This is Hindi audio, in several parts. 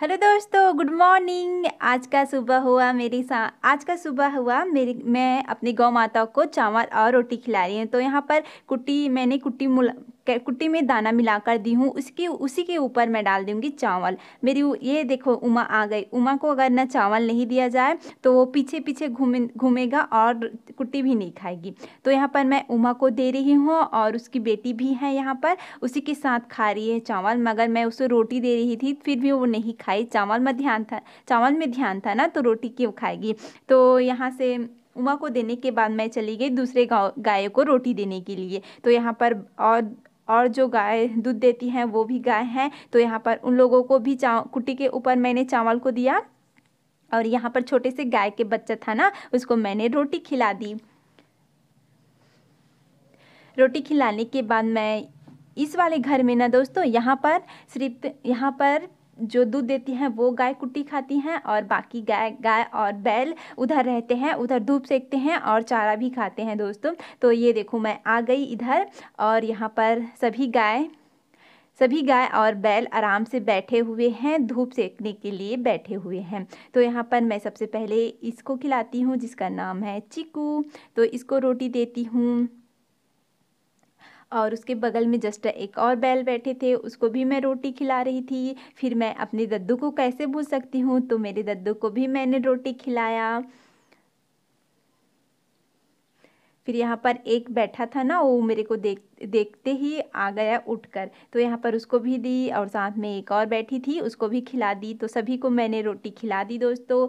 हेलो दोस्तों गुड मॉर्निंग आज का सुबह हुआ मेरी सा आज का सुबह हुआ मेरी मैं अपनी गौ माता को चावल और रोटी खिला रही हूँ तो यहाँ पर कुट्टी मैंने कुट्टी मुला कुट्टी में दाना मिलाकर दी हूँ उसके उसी के ऊपर मैं डाल दूँगी चावल मेरी ये देखो उमा आ गई उमा को अगर ना चावल नहीं दिया जाए तो वो पीछे पीछे घूमे घूमेगा और कुट्टी भी नहीं खाएगी तो यहाँ पर मैं उमा को दे रही हूँ और उसकी बेटी भी है यहाँ पर उसी के साथ खा रही है चावल मगर मैं उसे रोटी दे रही थी फिर भी वो नहीं खाई चावल में ध्यान था चावल में ध्यान था ना तो रोटी क्यों खाएगी तो यहाँ से उमा को देने के बाद मैं चली गई दूसरे गाँव गाय को रोटी देने के लिए तो यहाँ पर और और जो गाय दूध देती हैं वो भी गाय हैं तो यहाँ पर उन लोगों को भी चाव कुटी के ऊपर मैंने चावल को दिया और यहाँ पर छोटे से गाय के बच्चा था ना उसको मैंने रोटी खिला दी रोटी खिलाने के बाद मैं इस वाले घर में ना दोस्तों यहाँ पर सिर्फ यहाँ पर जो दूध देती हैं वो गाय कुट्टी खाती हैं और बाकी गाय गाय और बैल उधर रहते हैं उधर धूप सेकते हैं और चारा भी खाते हैं दोस्तों तो ये देखो मैं आ गई इधर और यहाँ पर सभी गाय सभी गाय और बैल आराम से बैठे हुए हैं धूप सेकने के लिए बैठे हुए हैं तो यहाँ पर मैं सबसे पहले इसको खिलाती हूँ जिसका नाम है चिकू तो इसको रोटी देती हूँ और उसके बगल में जस्ट एक और बैल बैठे थे उसको भी मैं रोटी खिला रही थी फिर मैं अपने दद्दू को कैसे भूल सकती हूँ तो मेरे दद्दू को भी मैंने रोटी खिलाया फिर यहाँ पर एक बैठा था ना वो मेरे को देख देखते ही आ गया उठकर तो यहाँ पर उसको भी दी और साथ में एक और बैठी थी उसको भी खिला दी तो सभी को मैंने रोटी खिला दी दोस्तों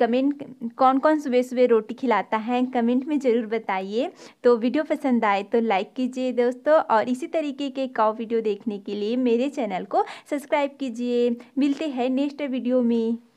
कमेंट कौन कौन सुबह सुबह रोटी खिलाता है कमेंट में ज़रूर बताइए तो वीडियो पसंद आए तो लाइक कीजिए दोस्तों और इसी तरीके के एक वीडियो देखने के लिए मेरे चैनल को सब्सक्राइब कीजिए मिलते हैं नेक्स्ट वीडियो में